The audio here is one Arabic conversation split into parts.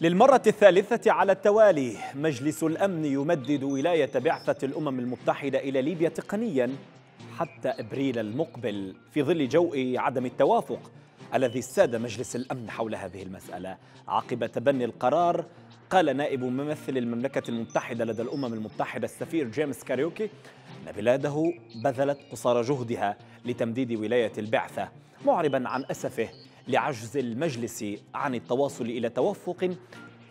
للمرة الثالثة على التوالي مجلس الأمن يمدد ولاية بعثة الأمم المتحدة إلى ليبيا تقنيا حتى أبريل المقبل في ظل جوء عدم التوافق الذي ساد مجلس الأمن حول هذه المسألة عقب تبني القرار قال نائب ممثل المملكة المتحدة لدى الأمم المتحدة السفير جيمس كاريوكي أن بلاده بذلت قصارى جهدها لتمديد ولاية البعثة معربا عن أسفه لعجز المجلس عن التواصل إلى توافق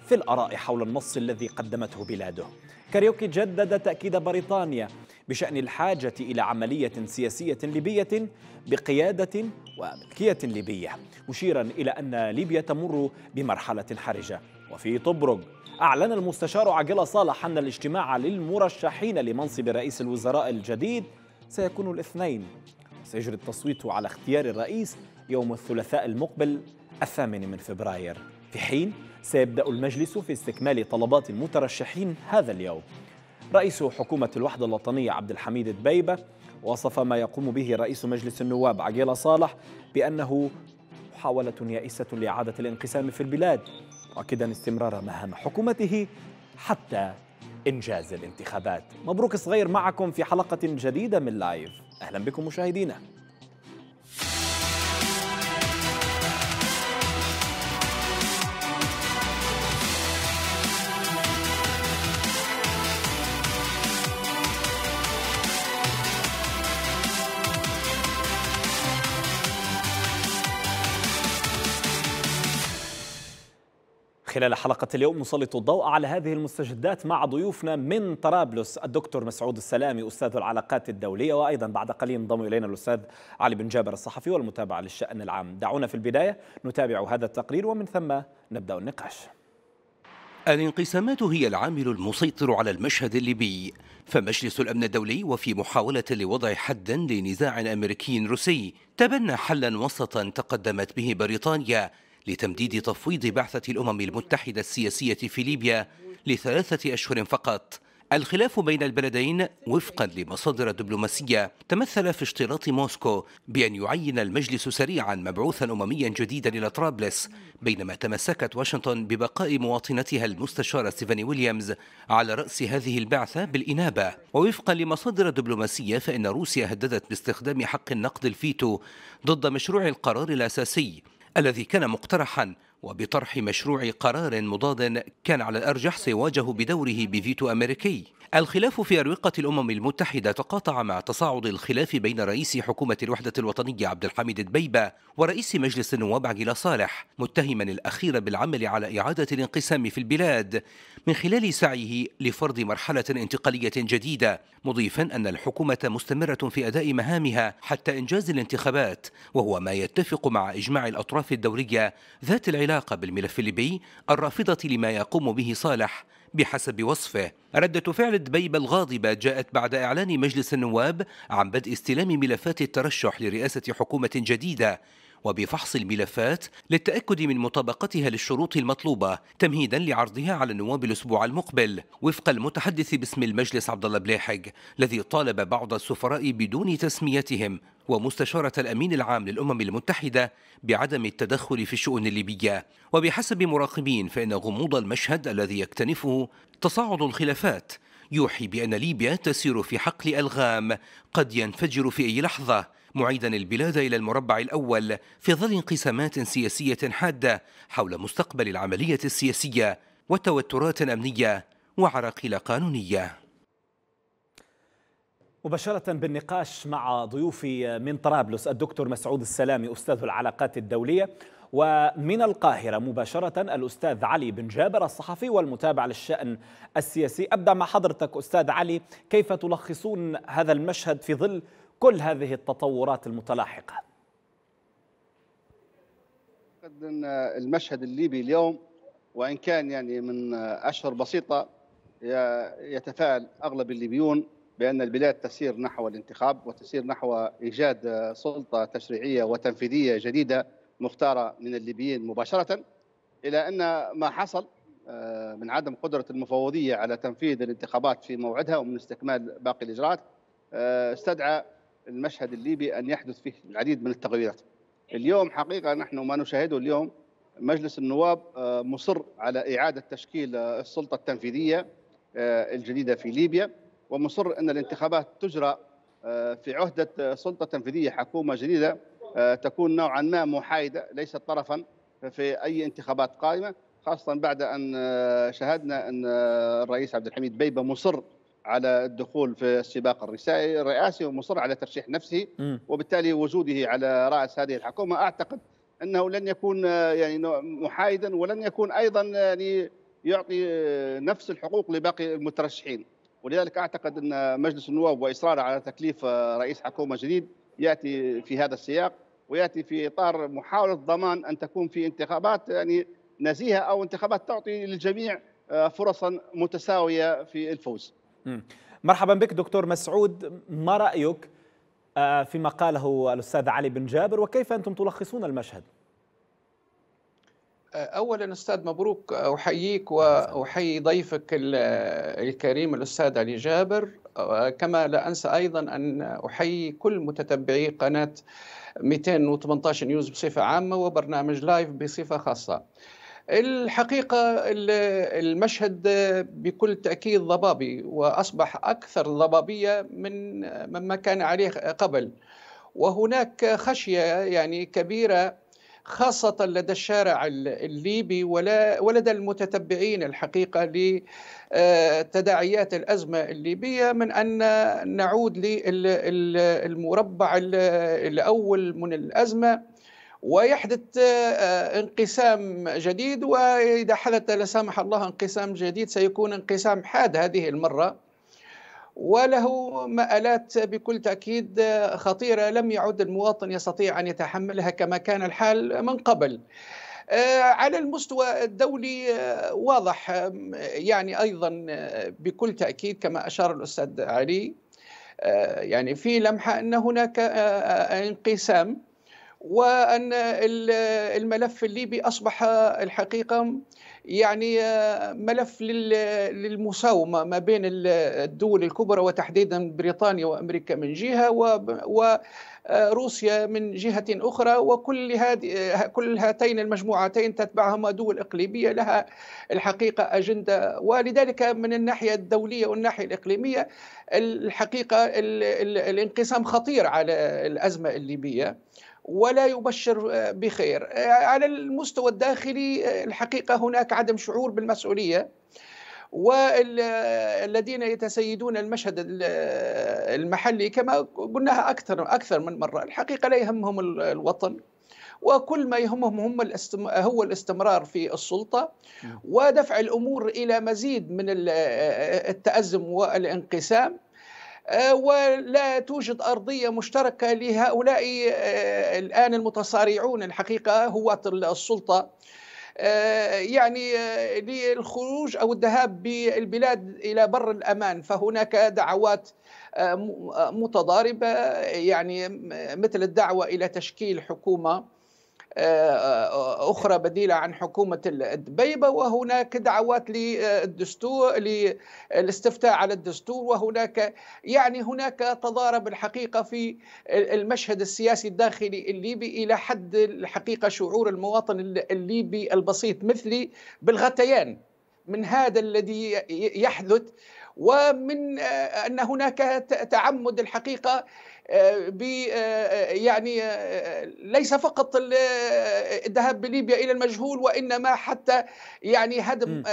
في الآراء حول النص الذي قدمته بلاده كاريوكي جدد تأكيد بريطانيا بشأن الحاجة إلى عملية سياسية ليبية بقيادة وملكية ليبية مشيرا إلى أن ليبيا تمر بمرحلة حرجة وفي طبرق أعلن المستشار عجلة صالح أن الاجتماع للمرشحين لمنصب رئيس الوزراء الجديد سيكون الاثنين سيجري التصويت على اختيار الرئيس يوم الثلاثاء المقبل الثامن من فبراير في حين سيبدأ المجلس في استكمال طلبات المترشحين هذا اليوم رئيس حكومة الوحدة الوطنية عبد الحميد البيبة وصف ما يقوم به رئيس مجلس النواب عقيلة صالح بأنه محاولة يائسة لإعادة الانقسام في البلاد مؤكدا استمرار مهام حكومته حتى إنجاز الانتخابات مبروك صغير معكم في حلقة جديدة من لايف أهلا بكم مشاهدينا خلال حلقة اليوم نسلط الضوء على هذه المستجدات مع ضيوفنا من طرابلس الدكتور مسعود السلامي أستاذ العلاقات الدولية وأيضا بعد قليل انضم إلينا الأستاذ علي بن جابر الصحفي والمتابعة للشأن العام دعونا في البداية نتابع هذا التقرير ومن ثم نبدأ النقاش الانقسامات هي العامل المسيطر على المشهد الليبي فمجلس الأمن الدولي وفي محاولة لوضع حد لنزاع أمريكي روسي تبنى حلا وسطا تقدمت به بريطانيا لتمديد تفويض بعثة الأمم المتحدة السياسية في ليبيا لثلاثة أشهر فقط الخلاف بين البلدين وفقا لمصادر دبلوماسية تمثل في اشتراط موسكو بأن يعين المجلس سريعا مبعوثا أمميا جديدا إلى طرابلس بينما تمسكت واشنطن ببقاء مواطنتها المستشارة ستيفاني ويليامز على رأس هذه البعثة بالإنابة ووفقا لمصادر دبلوماسية فإن روسيا هددت باستخدام حق النقد الفيتو ضد مشروع القرار الأساسي الذي كان مقترحا وبطرح مشروع قرار مضاد كان على الأرجح سيواجه بدوره بفيتو أمريكي الخلاف في أروقة الأمم المتحدة تقاطع مع تصاعد الخلاف بين رئيس حكومة الوحدة الوطنية عبد الحميد دبيبة ورئيس مجلس النواب عقيل صالح متهما الأخير بالعمل على إعادة الانقسام في البلاد من خلال سعيه لفرض مرحلة انتقالية جديدة مضيفا أن الحكومة مستمرة في أداء مهامها حتى إنجاز الانتخابات وهو ما يتفق مع إجماع الأطراف الدولية ذات العلاقة العلاقة بالملف الليبي الرافضة لما يقوم به صالح بحسب وصفه ردة فعل دبيب الغاضبة جاءت بعد إعلان مجلس النواب عن بدء استلام ملفات الترشح لرئاسة حكومة جديدة وبفحص الملفات للتأكد من مطابقتها للشروط المطلوبة تمهيدا لعرضها على النواب الأسبوع المقبل وفق المتحدث باسم المجلس عبد الله بليحق الذي طالب بعض السفراء بدون تسميتهم ومستشارة الأمين العام للأمم المتحدة بعدم التدخل في الشؤون الليبية وبحسب مراقبين فإن غموض المشهد الذي يكتنفه تصاعد الخلافات يوحي بأن ليبيا تسير في حقل ألغام قد ينفجر في أي لحظة معيدا البلاد إلى المربع الأول في ظل انقسامات سياسية حادة حول مستقبل العملية السياسية وتوترات أمنية وعراقيل قانونيه مباشرة بالنقاش مع ضيوفي من طرابلس الدكتور مسعود السلامي أستاذ العلاقات الدولية ومن القاهرة مباشرة الأستاذ علي بن جابر الصحفي والمتابع للشأن السياسي أبدأ مع حضرتك أستاذ علي كيف تلخصون هذا المشهد في ظل كل هذه التطورات المتلاحقة المشهد الليبي اليوم وإن كان يعني من أشهر بسيطة يتفاعل أغلب الليبيون بأن البلاد تسير نحو الانتخاب وتسير نحو إيجاد سلطة تشريعية وتنفيذية جديدة مختارة من الليبيين مباشرة إلى أن ما حصل آه، من عدم قدرة المفوضية على تنفيذ الانتخابات في موعدها ومن استكمال باقي الإجراءات آه، استدعى المشهد الليبي أن يحدث فيه العديد من التغييرات اليوم حقيقة نحن ما نشاهده اليوم مجلس النواب آه، مصر على إعادة تشكيل السلطة التنفيذية الجديدة في ليبيا ومصر أن الانتخابات تجرى آه، في عهدة آه، سلطة تنفيذية حكومة جديدة آه، تكون نوعا ما محايدة ليست طرفا في أي انتخابات قائمة خاصة بعد أن شاهدنا أن الرئيس عبد الحميد بيبة مصر على الدخول في السباق الرئاسي ومصر على ترشيح نفسه وبالتالي وجوده على رأس هذه الحكومة أعتقد أنه لن يكون يعني محايدا ولن يكون أيضا يعني يعطي نفس الحقوق لباقي المترشحين ولذلك اعتقد ان مجلس النواب واصراره على تكليف رئيس حكومه جديد ياتي في هذا السياق وياتي في اطار محاوله ضمان ان تكون في انتخابات يعني نزيهه او انتخابات تعطي للجميع آه، فرصا متساويه في الفوز. مرحبا بك دكتور مسعود ما رايك آه، فيما قاله الاستاذ علي بن جابر وكيف انتم تلخصون المشهد؟ اولا استاذ مبروك احييك واحيي ضيفك الكريم الاستاذ علي جابر كما لا انسى ايضا ان احيي كل متتبعي قناه 218 نيوز بصفه عامه وبرنامج لايف بصفه خاصه. الحقيقة المشهد بكل تأكيد ضبابي وأصبح أكثر ضبابية من مما كان عليه قبل وهناك خشية يعني كبيرة خاصة لدى الشارع الليبي ولدى المتتبعين الحقيقة لتداعيات آه، الأزمة الليبية من أن نعود للمربع الأول من الأزمة ويحدث آه، آه، انقسام جديد وإذا حدث لا سمح الله انقسام جديد سيكون انقسام حاد هذه المرة وله مآلات بكل تأكيد خطيرة لم يعد المواطن يستطيع أن يتحملها كما كان الحال من قبل آه، على المستوى الدولي آه، واضح آه، يعني أيضا بكل تأكيد كما أشار الأستاذ علي يعني في لمحة أن هناك انقسام وان الملف الليبي اصبح الحقيقه يعني ملف للمساومه ما بين الدول الكبرى وتحديدا بريطانيا وامريكا من جهه وروسيا من جهه اخرى وكل هذه كل هاتين المجموعتين تتبعهما دول اقليميه لها الحقيقه اجنده ولذلك من الناحيه الدوليه والناحيه الاقليميه الحقيقه الانقسام خطير على الازمه الليبيه ولا يبشر آه، بخير آه، على المستوى الداخلي آه، الحقيقه هناك عدم شعور بالمسؤوليه والذين يتسيدون المشهد المحلي كما قلناها اكثر اكثر من مره الحقيقه لا يهمهم الوطن وكل ما يهمهم هم الاستم... هو الاستمرار في السلطه نعم. ودفع الامور الى مزيد من التازم والانقسام آه، ولا توجد أرضية مشتركة لهؤلاء آه، الآن المتصارعون الحقيقة هواة السلطة آه، يعني للخروج او الذهاب بالبلاد الى بر الامان فهناك دعوات متضاربه يعني مثل الدعوه الى تشكيل حكومه آه، آه، أخرى بديلة عن حكومة الدبيبة وهناك دعوات للدستور للاستفتاء على الدستور وهناك يعني هناك تضارب الحقيقة في المشهد السياسي الداخلي الليبي إلى حد الحقيقة شعور المواطن الليبي البسيط مثلي بالغثيان من هذا الذي يحدث ومن آه، أن هناك تعمد الحقيقة يعني ليس فقط الذهاب بليبيا الى المجهول وانما حتى يعني هدم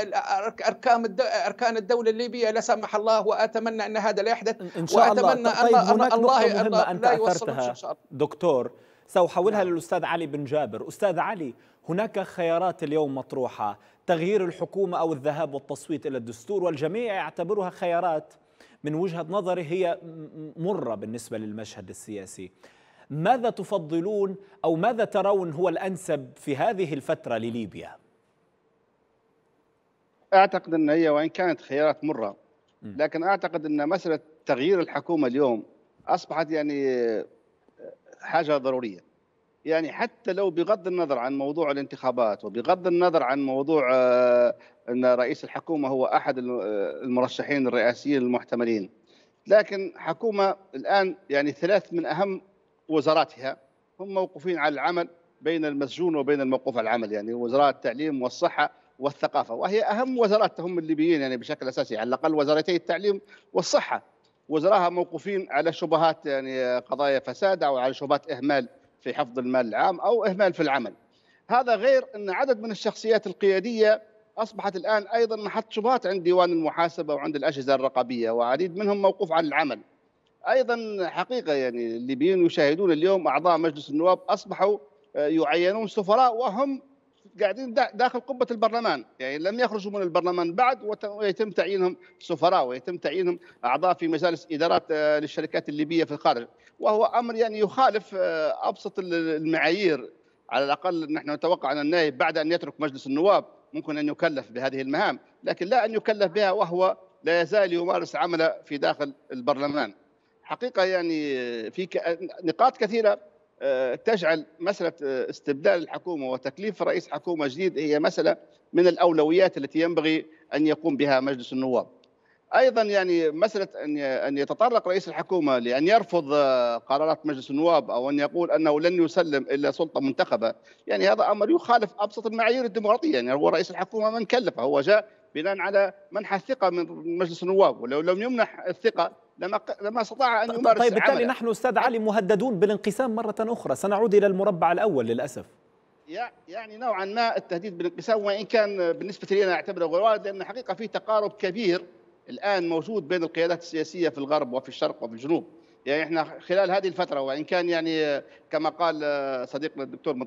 اركان اركان الدوله الليبيه لا سمح الله واتمنى ان هذا لا يحدث إن شاء واتمنى الله. طيب ان شاء الله شاء طيب، الله ان شاء الله دكتور سأحولها نعم. للأستاذ علي بن جابر أستاذ علي هناك خيارات اليوم مطروحة تغيير الحكومة أو الذهاب والتصويت إلى الدستور والجميع يعتبرها خيارات من وجهة نظري هي مرة بالنسبة للمشهد السياسي ماذا تفضلون أو ماذا ترون هو الأنسب في هذه الفترة لليبيا؟ أعتقد أن هي وإن كانت خيارات مرة لكن أعتقد أن مسألة تغيير الحكومة اليوم أصبحت يعني آه، حاجة ضرورية يعني حتى لو بغض النظر عن موضوع الانتخابات وبغض النظر عن موضوع آه، ان رئيس الحكومه هو احد آه، المرشحين الرئاسيين المحتملين لكن حكومه الان يعني ثلاث من اهم وزاراتها هم موقوفين على العمل بين المسجون وبين الموقوف على العمل يعني وزاره التعليم والصحه والثقافه وهي اهم وزارات هم الليبيين يعني بشكل اساسي على الاقل وزارتي التعليم والصحه وزراها موقوفين على شبهات يعني آه، قضايا فساد او على شبهات اهمال في حفظ المال العام او اهمال في العمل. هذا غير ان عدد من الشخصيات القياديه اصبحت الان ايضا محط شبهات عند ديوان المحاسبه وعند الاجهزه الرقابيه وعديد منهم موقوف عن العمل. ايضا حقيقه يعني الليبيين يشاهدون اليوم اعضاء مجلس النواب اصبحوا آه، يعينون سفراء وهم قاعدين داخل قبه البرلمان، يعني لم يخرجوا من البرلمان بعد ويتم تعيينهم سفراء ويتم تعيينهم اعضاء في مجالس ادارات آه، للشركات الليبيه في الخارج، وهو امر يعني يخالف آه، ابسط المعايير على الاقل نحن نتوقع ان النائب بعد ان يترك مجلس النواب ممكن ان يكلف بهذه المهام لكن لا ان يكلف بها وهو لا يزال يمارس عمله في داخل البرلمان حقيقه يعني آه، في نقاط كثيره آه، تجعل مساله استبدال الحكومه وتكليف رئيس حكومه جديد هي مساله من الاولويات التي ينبغي ان يقوم بها مجلس النواب ايضا يعني مساله ان ان يتطرق رئيس الحكومه لان يرفض آه، قرارات مجلس النواب او ان يقول انه لن يسلم الا سلطه منتخبه، يعني هذا امر يخالف ابسط المعايير الديمقراطيه، يعني هو رئيس الحكومه من كلفه، هو جاء بناء على منح الثقه من مجلس النواب، ولو لم يمنح الثقه لما لما استطاع ان يمارس طيب بالتالي نحن استاذ علي مهددون بالانقسام مره اخرى، سنعود الى المربع الاول للاسف. يعني نوعا ما التهديد بالانقسام وان كان بالنسبه لي انا اعتبره وارد لان حقيقه في تقارب كبير الان موجود بين القيادات السياسيه في الغرب وفي الشرق وفي الجنوب يعني احنا خلال هذه الفتره وان كان يعني كما قال صديقنا الدكتور من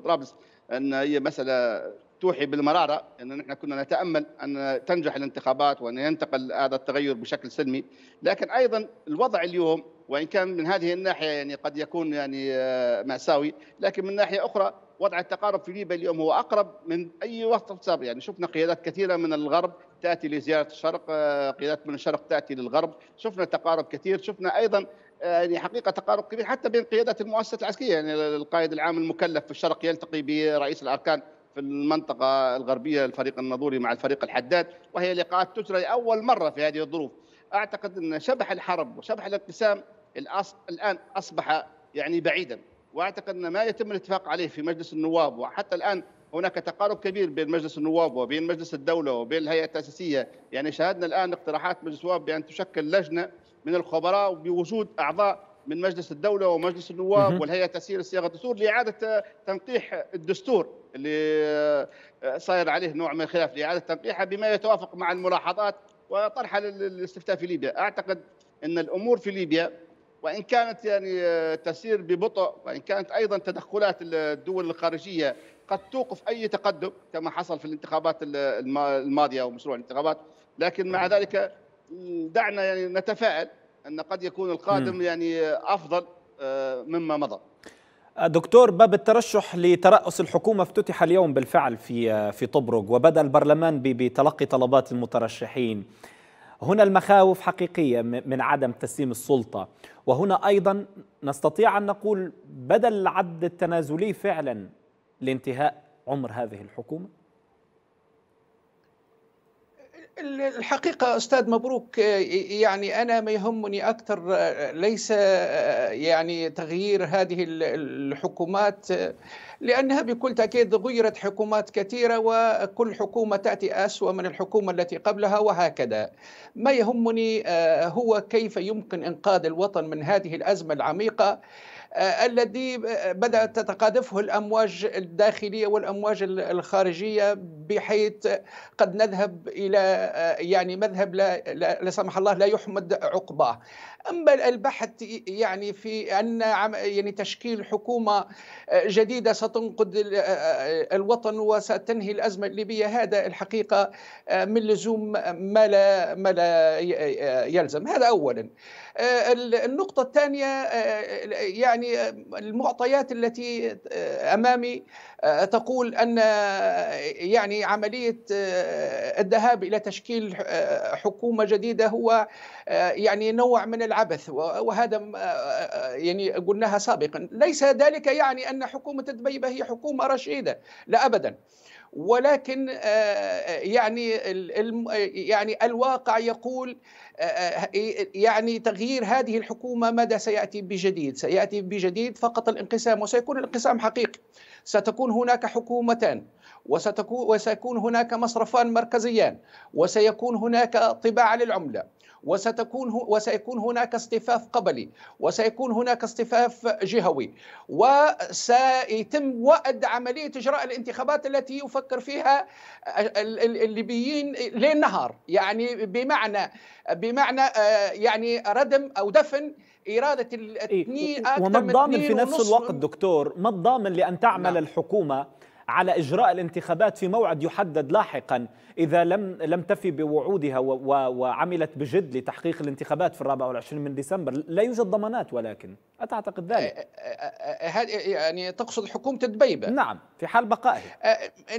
ان هي مساله توحي بالمراره ان نحن كنا نتامل ان تنجح الانتخابات وان ينتقل هذا التغير بشكل سلمي لكن ايضا الوضع اليوم وان كان من هذه الناحيه يعني قد يكون يعني آه، ماساوي لكن من ناحيه اخرى وضع التقارب في ليبيا اليوم هو اقرب من اي وقت سابق يعني شفنا قيادات كثيره من الغرب تاتي لزياره الشرق آه، قيادات من الشرق تاتي للغرب شفنا تقارب كثير شفنا ايضا آه، يعني حقيقه تقارب كبير حتى بين قيادات المؤسسة العسكريه يعني القائد العام المكلف في الشرق يلتقي برئيس الاركان في المنطقه الغربيه الفريق النظوري مع الفريق الحداد وهي لقاءات تجرى لاول مره في هذه الظروف اعتقد ان شبح الحرب وشبح الانقسام الان اصبح يعني بعيدا واعتقد ان ما يتم الاتفاق عليه في مجلس النواب وحتى الان هناك تقارب كبير بين مجلس النواب وبين مجلس الدوله وبين الهيئه التاسيسيه، يعني شاهدنا الان اقتراحات مجلس النواب بان تشكل لجنه من الخبراء بوجود اعضاء من مجلس الدوله ومجلس النواب والهيئه التاسيسيه لصياغه الدستور لاعاده تنقيح الدستور اللي آه، صاير عليه نوع من الخلاف لاعاده تنقيحه بما يتوافق مع الملاحظات وطرحها للاستفتاء في ليبيا، اعتقد ان الامور في ليبيا وان كانت يعني آه، تسير ببطء وان كانت ايضا تدخلات الدول الخارجيه قد توقف اي تقدم كما حصل في الانتخابات الماضيه ومشروع الانتخابات لكن مع نعم. ذلك دعنا يعني نتفائل ان قد يكون القادم يعني آه، افضل آه، مما مضى دكتور باب الترشح لترأس الحكومة افتتح اليوم بالفعل في في طبرق وبدأ البرلمان بتلقي طلبات المترشحين هنا المخاوف حقيقية من عدم تسليم السلطة وهنا أيضا نستطيع أن نقول بدل العد التنازلي فعلا لانتهاء عمر هذه الحكومة الحقيقة أستاذ مبروك آه، يعني أنا ما يهمني أكثر آه، ليس آه، يعني تغيير هذه الحكومات لأنها بكل تأكيد غيرت حكومات كثيرة وكل حكومة تأتي أسوأ من الحكومة التي قبلها وهكذا ما يهمني هو كيف يمكن إنقاذ الوطن من هذه الأزمة العميقة آه، الذي آه، بدأت تتقاذفه الأمواج الداخلية والأمواج الخارجية بحيث قد نذهب إلى آه، يعني مذهب لا, لا سمح الله لا يحمد عقباه أما البحث يعني في أن يعني تشكيل حكومة جديدة ستنقذ الوطن وستنهي الأزمة الليبية هذا الحقيقة من لزوم ما لا, ما لا يلزم هذا أولا النقطة الثانية يعني المعطيات التي أمامي تقول ان يعني عمليه آه، الذهاب الى تشكيل آه، حكومه جديده هو آه، يعني نوع من العبث وهذا يعني قلناها سابقا ليس ذلك يعني ان حكومه دبيبه هي حكومه رشيده لا ابدا ولكن آه، آه، يعني يعني الواقع يقول آه، يعني تغيير هذه الحكومه ماذا سياتي بجديد؟ سياتي بجديد فقط الانقسام وسيكون الانقسام حقيقي. ستكون هناك حكومتان وستكون وسيكون هناك مصرفان مركزيان وسيكون هناك طباعه للعمله وستكون وسيكون هناك اصطفاف قبلي وسيكون هناك اصطفاف جهوي وسيتم وأد عملية إجراء الانتخابات التي يفكر فيها الليبيين ليل نهار يعني بمعنى بمعنى آه، يعني ردم أو دفن إرادة الاثنين إيه؟ وما الضامن في نفس الوقت دكتور ما الضامن لأن تعمل نعم. الحكومة على إجراء الانتخابات في موعد يحدد لاحقاً إذا لم لم تفي بوعودها وعملت بجد لتحقيق الانتخابات في الرابع والعشرين من ديسمبر لا يوجد ضمانات ولكن أتعتقد ذلك أه، أه، أه، يعني تقصد حكومة دبيبة نعم في حال بقائها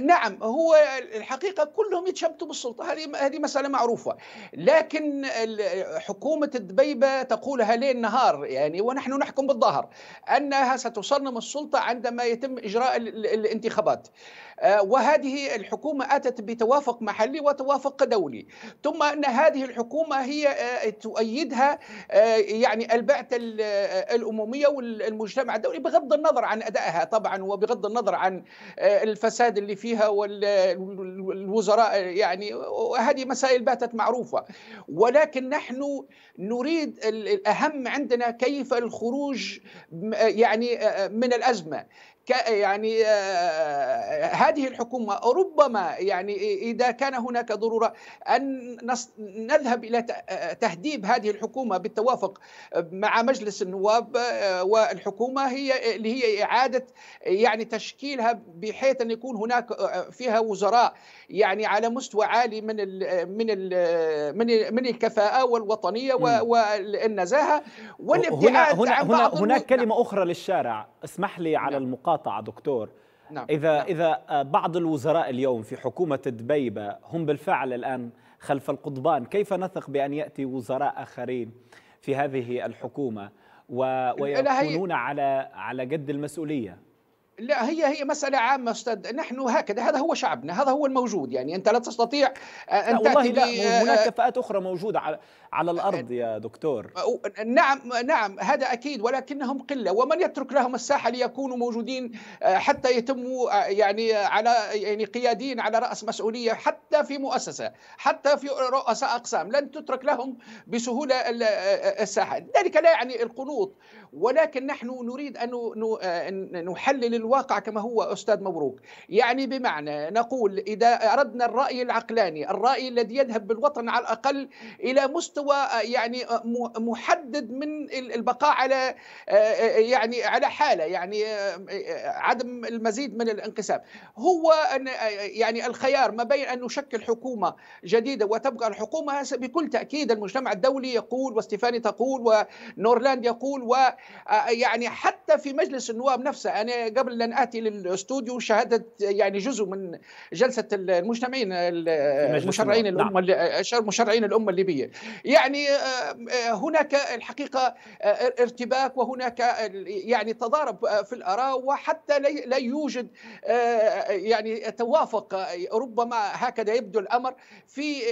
نعم هو الحقيقة كلهم يتشبتوا بالسلطة هذه هذه مسألة معروفة لكن حكومة دبيبة تقولها ليل نهار يعني ونحن نحكم بالظاهر أنها ستصنم السلطة عندما يتم إجراء الانتخابات آه، وهذه الحكومة أتت بتوافق محلي وتوافق دولي ثم أن هذه الحكومة هي آه، تؤيدها آه، يعني البعثة الأممية والمجتمع الدولي بغض النظر عن أدائها طبعا وبغض النظر عن الفساد اللي فيها والوزراء يعني هذه مسائل باتت معروفة ولكن نحن نريد الأهم عندنا كيف الخروج يعني من الأزمة يعني هذه الحكومة ربما يعني إذا كان هناك ضرورة أن نذهب إلى تهديب هذه الحكومة بالتوافق مع مجلس النواب والحكومة هي اللي هي إعادة يعني تشكيلها بحيث أن يكون هناك فيها وزراء يعني على مستوى عالي من الـ من الـ من الـ من الكفاءة والوطنية والنزاهة والابتعاد هنا هنا, هنا, هناك كلمة أخرى للشارع اسمح لي على نعم. المقابل المقاطعة دكتور نعم. إذا نعم. إذا آه، بعض الوزراء اليوم في حكومة دبيبة هم بالفعل الآن خلف القضبان كيف نثق بأن يأتي وزراء آخرين في هذه الحكومة ويكونون على على جد المسؤولية لا هي هي مسألة عامة أستاذ نحن هكذا هذا هو شعبنا هذا هو الموجود يعني أنت لا تستطيع أن لا والله تأتي لا هناك كفاءات أخرى موجودة على, على الأرض يا دكتور نعم نعم هذا أكيد ولكنهم قلة ومن يترك لهم الساحة ليكونوا موجودين حتى يتموا يعني على يعني قياديين على رأس مسؤولية حتى في مؤسسة حتى في رؤساء أقسام لن تترك لهم بسهولة الساحة ذلك لا يعني القنوط ولكن نحن نريد أن نحلل الوضع الواقع كما هو أستاذ مبروك يعني بمعنى نقول إذا أردنا الرأي العقلاني الرأي الذي يذهب بالوطن على الأقل إلى مستوى يعني محدد من البقاء على يعني على حالة يعني عدم المزيد من الانقسام هو أن يعني الخيار ما بين أن نشكل حكومة جديدة وتبقى الحكومة بكل تأكيد المجتمع الدولي يقول واستيفاني تقول ونورلاند يقول ويعني حتى في مجلس النواب نفسه أنا قبل قبل لن اتي للاستوديو شهاده يعني جزء من جلسه المجتمعين المشرعين الامه نعم. مشرعين الامه الليبيه يعني آه، آه، هناك الحقيقه ارتباك وهناك يعني تضارب في الاراء وحتى لا يوجد يعني توافق ربما هكذا يبدو الامر في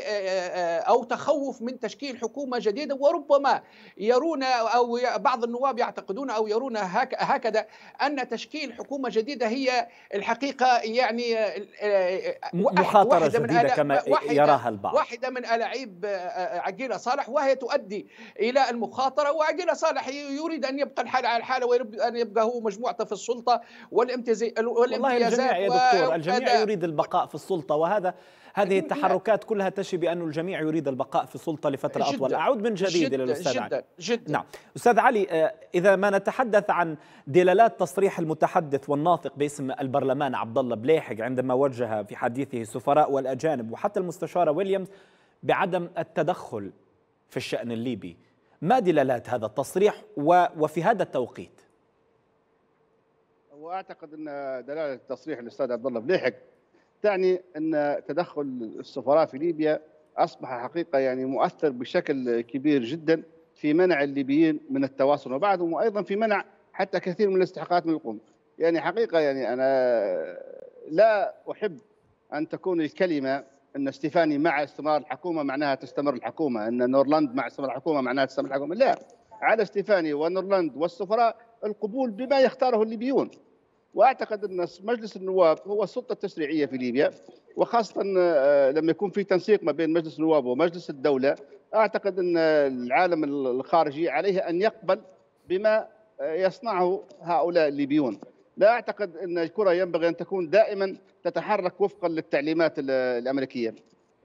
او تخوف من تشكيل حكومه جديده وربما يرون او بعض النواب يعتقدون او يرون هكذا ان تشكيل حكومه حكومه جديده هي الحقيقه يعني مخاطره جديده كما يراها البعض واحده من الاعيب آه، آه، عقيله صالح وهي تؤدي الى المخاطره وعقيله صالح يريد ان يبقى الحال على الحاله ويريد ان يبقى هو مجموعته في السلطه والامتيازات والله الجميع يا دكتور الجميع يريد البقاء في السلطه وهذا هذه التحركات كلها تشي بأن الجميع يريد البقاء في السلطة لفترة جداً أطول أعود من جديد إلى الأستاذ جداً علي جداً نعم أستاذ علي آه، إذا ما نتحدث عن دلالات تصريح المتحدث والناطق باسم البرلمان عبد الله بليحق عندما وجه في حديثه السفراء والأجانب وحتى المستشارة ويليامز بعدم التدخل في الشأن الليبي ما دلالات هذا التصريح وفي هذا التوقيت؟ واعتقد ان دلاله تصريح الاستاذ عبد الله بليحق تعني ان تدخل السفراء في ليبيا اصبح حقيقه يعني مؤثر بشكل كبير جدا في منع الليبيين من التواصل وبعضهم وايضا في منع حتى كثير من الاستحقاقات من القوم يعني حقيقه يعني انا لا احب ان تكون الكلمه ان استيفاني مع استمرار الحكومه معناها تستمر الحكومه ان نورلاند مع استمرار الحكومه معناها تستمر الحكومه لا على استيفاني ونورلاند والسفراء القبول بما يختاره الليبيون واعتقد ان مجلس النواب هو السلطه التشريعيه في ليبيا وخاصه آه، لما يكون في تنسيق ما بين مجلس النواب ومجلس الدوله اعتقد ان العالم الخارجي عليه ان يقبل بما آه، يصنعه هؤلاء الليبيون لا اعتقد ان الكره ينبغي ان تكون دائما تتحرك وفقا للتعليمات الامريكيه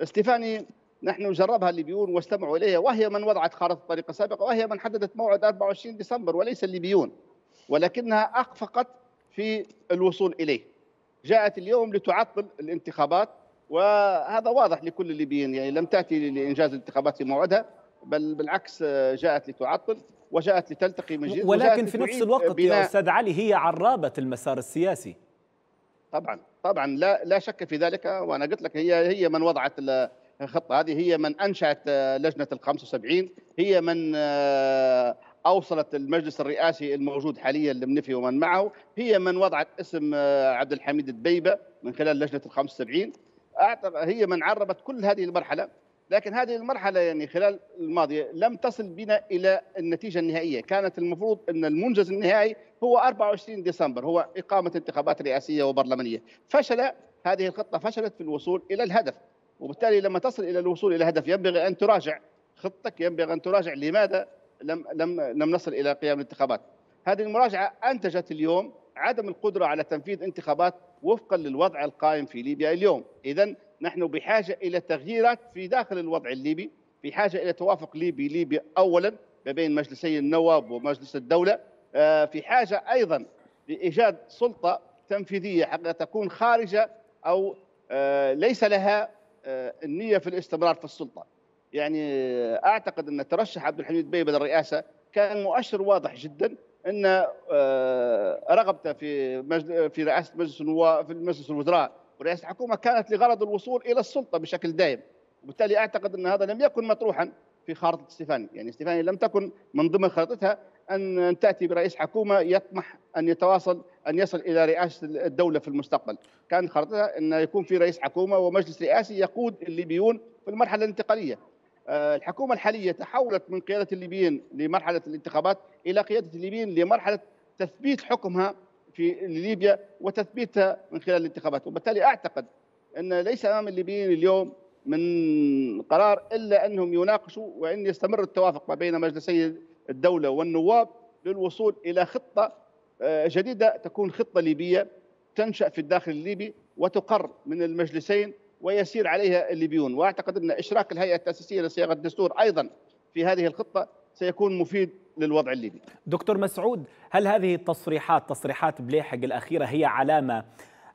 استيفاني نحن جربها الليبيون واستمعوا اليها وهي من وضعت خارطه الطريق السابقه وهي من حددت موعد 24 ديسمبر وليس الليبيون ولكنها اخفقت في الوصول اليه. جاءت اليوم لتعطل الانتخابات وهذا واضح لكل الليبيين يعني لم تاتي لانجاز الانتخابات في موعدها بل بالعكس جاءت لتعطل وجاءت لتلتقي من جديد ولكن في نفس الوقت يا استاذ علي هي عرابه المسار السياسي طبعا طبعا لا لا شك في ذلك وانا قلت لك هي هي من وضعت الخطه هذه هي من انشات آه، لجنه ال 75 هي من آه، اوصلت المجلس الرئاسي الموجود حاليا لمنفي ومن معه هي من وضعت اسم آه، عبد الحميد الدبيبه من خلال لجنه ال 75 هي من عربت كل هذه المرحله لكن هذه المرحله يعني خلال الماضيه لم تصل بنا الى النتيجه النهائيه، كانت المفروض ان المنجز النهائي هو 24 ديسمبر هو اقامه انتخابات رئاسيه وبرلمانيه، فشل هذه الخطه فشلت في الوصول الى الهدف، وبالتالي لما تصل الى الوصول الى هدف ينبغي ان تراجع خطتك ينبغي ان تراجع لماذا لم لم لم نصل الى قيام الانتخابات. هذه المراجعه انتجت اليوم عدم القدره على تنفيذ انتخابات وفقا للوضع القائم في ليبيا اليوم، اذا نحن بحاجه الى تغييرات في داخل الوضع الليبي، بحاجه الى توافق ليبي ليبي اولا ما بين مجلسي النواب ومجلس الدوله، آه، في حاجه ايضا لايجاد سلطه تنفيذيه حتى تكون خارجه او آه، ليس لها آه، النيه في الاستمرار في السلطه. يعني اعتقد ان ترشح عبد الحميد بيبه للرئاسه كان مؤشر واضح جدا ان آه، رغبته في في رئاسه مجلس النواب في مجلس الوزراء ورئاسه الحكومه كانت لغرض الوصول الى السلطه بشكل دائم وبالتالي اعتقد ان هذا لم يكن مطروحا في خارطه ستيفاني يعني ستيفاني لم تكن من ضمن خارطتها ان تاتي برئيس حكومه يطمح ان يتواصل ان يصل الى رئاسه الدوله في المستقبل، كان خارطتها ان يكون في رئيس حكومه ومجلس رئاسي يقود الليبيون في المرحله الانتقاليه، آه، الحكومة الحالية تحولت من قيادة الليبيين لمرحلة الانتخابات إلى قيادة الليبيين لمرحلة تثبيت حكمها في ليبيا وتثبيتها من خلال الانتخابات وبالتالي أعتقد أن ليس أمام الليبيين اليوم من قرار إلا أنهم يناقشوا وأن يستمر التوافق ما بين مجلسي الدولة والنواب للوصول إلى خطة آه، جديدة تكون خطة ليبية تنشأ في الداخل الليبي وتقر من المجلسين ويسير عليها الليبيون واعتقد ان اشراك الهيئه التاسيسيه لصياغه الدستور ايضا في هذه الخطه سيكون مفيد للوضع الليبي. دكتور مسعود هل هذه التصريحات تصريحات بليحق الاخيره هي علامه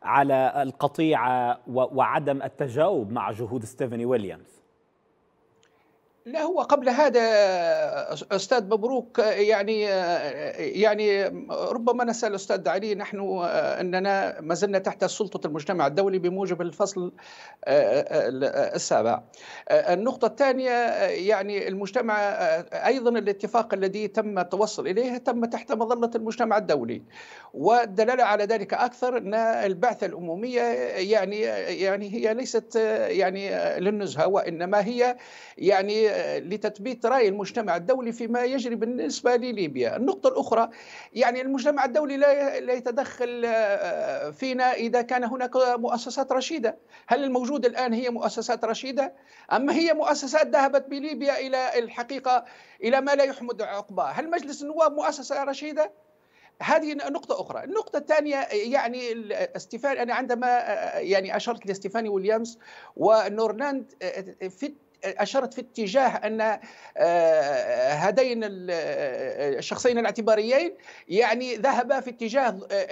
على القطيعه وعدم التجاوب مع جهود ستيفاني ويليامز؟ لا هو قبل هذا استاذ مبروك يعني يعني ربما نسال الاستاذ علي نحن اننا ما زلنا تحت سلطه المجتمع الدولي بموجب الفصل آه، آه، السابع. آه، النقطه الثانيه يعني المجتمع ايضا الاتفاق الذي تم التوصل اليه تم تحت مظله المجتمع الدولي والدلاله على ذلك اكثر ان البعثه الاموميه يعني يعني هي ليست يعني للنزهه وانما هي يعني لتثبيت راي المجتمع الدولي فيما يجري بالنسبه لليبيا، النقطه الاخرى يعني المجتمع الدولي لا لا يتدخل آه، فينا اذا كان هناك مؤسسات رشيده، هل الموجود الان هي مؤسسات رشيده؟ اما هي مؤسسات ذهبت بليبيا الى الحقيقه الى ما لا يحمد عقباه، هل مجلس النواب مؤسسه رشيده؟ هذه نقطة أخرى، النقطة الثانية يعني استيفاني أنا عندما يعني أشرت لاستيفاني ويليامز ونورلاند في اشرت في اتجاه ان آه، هذين آه، الشخصين الاعتباريين يعني ذهبا في اتجاه آه،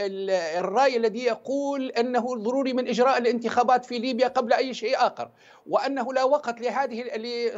الراي الذي يقول انه ضروري من اجراء الانتخابات في ليبيا قبل اي شيء اخر وانه لا وقت لهذه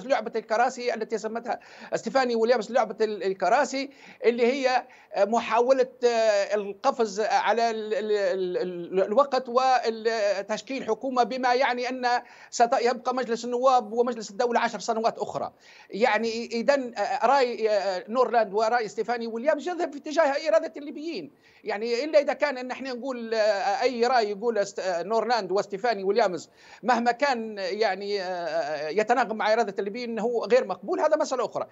لعبه الكراسي التي سمتها ستيفاني ويليامز لعبه الكراسي اللي هي محاوله آه، القفز على الوقت وتشكيل حكومه بما يعني ان سيبقى مجلس النواب ومجلس الدوله عشر سنوات اخرى يعني اذا آه، راي آه، نورلاند وراي ستيفاني ويليامز يذهب في اتجاه اراده الليبيين يعني الا اذا كان ان احنا نقول اي راي يقول نورلاند وستيفاني ويليامز مهما كان يعني يعني آه، آه، يتناغم مع اراده الليبيين انه غير مقبول هذا مساله اخرى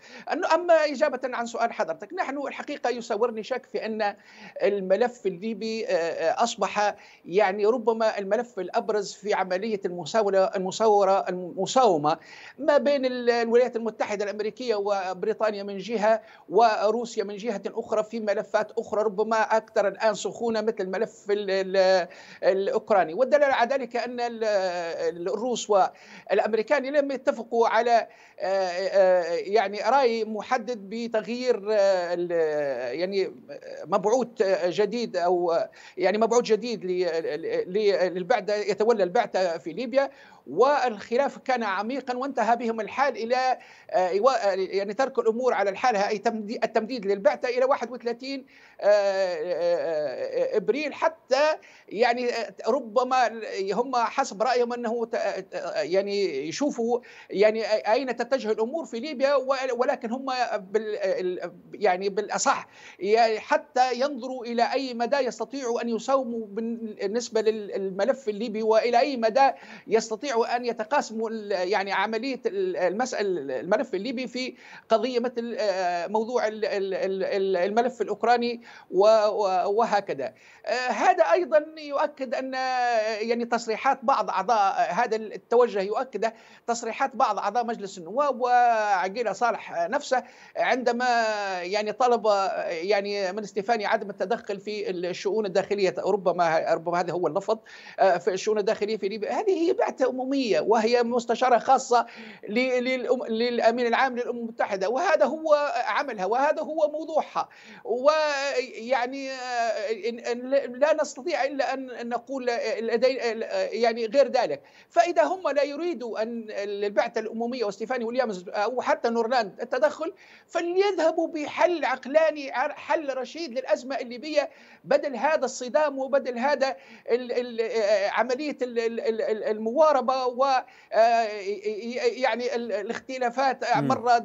اما اجابه عن سؤال حضرتك نحن الحقيقه يساورني شك في ان الملف الليبي آه، اصبح يعني ربما الملف الابرز في عمليه المساوله المساوره المساومه ما بين الولايات المتحده الامريكيه وبريطانيا من جهه وروسيا من جهه اخرى في ملفات اخرى ربما اكثر الان سخونه مثل الملف الاوكراني والدلاله على ذلك ان الروس الامريكان لم يتفقوا على آه، آه، يعني راي محدد بتغيير آه، يعني مبعوث جديد او يعني مبعوث جديد للبعثه يتولى البعثه في ليبيا والخلاف كان عميقا وانتهى بهم الحال الى آه، آه، يعني ترك الامور على حالها اي التمديد للبعثه الى 31 آه، ابريل حتى يعني ربما هم حسب رايهم انه يعني يشوفوا يعني اين تتجه الامور في ليبيا ولكن هم بال يعني بالاصح يعني حتى ينظروا الى اي مدى يستطيعوا ان يساوموا بالنسبه للملف الليبي والى اي مدى يستطيعوا استطاعوا ان يتقاسموا يعني عمليه المساله الملف الليبي في قضيه مثل آه، موضوع الملف الاوكراني وهكذا آه، هذا ايضا يؤكد ان آه، يعني تصريحات بعض اعضاء هذا التوجه يؤكده تصريحات بعض اعضاء مجلس النواب وعقيله صالح نفسه عندما يعني طلب يعني من استيفاني عدم التدخل في الشؤون الداخليه ربما ربما هذا هو اللفظ في الشؤون الداخليه في ليبيا هذه هي بعثه الأممية وهي مستشارة خاصة للأمين العام للأمم المتحدة وهذا هو عملها وهذا هو موضوعها ويعني آه، لا نستطيع إلا أن نقول لدي يعني غير ذلك فإذا هم لا يريدوا أن البعثة الأممية وستيفاني ويليامز أو حتى نورلاند التدخل فليذهبوا بحل عقلاني حل رشيد للأزمة الليبية بدل هذا الصدام وبدل هذا آه، عمليه المواربه و آه، يعني الاختلافات آه، مره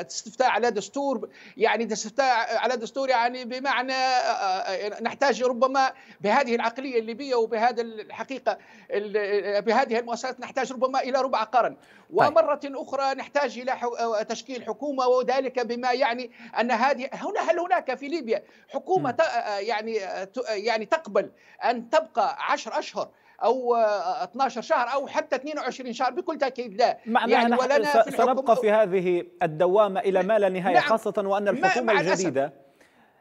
استفتاء على دستور يعني استفتاء على دستور يعني بمعنى نحتاج ربما بهذه العقليه الليبيه وبهذا الحقيقه بهذه المؤسسات نحتاج ربما الى ربع قرن طيب. ومره اخرى نحتاج الى تشكيل حكومه وذلك بما يعني ان هذه هنا هل هناك في ليبيا حكومه آه، يعني آه، آه، يعني تقبل ان تبقى 10 اشهر او 12 شهر او حتى 22 شهر بكل تاكيد لا معنى يعني ولنا في سنبقى في هذه الدوامه الى ما لا نهايه نعم خاصه وان الحكومه الجديده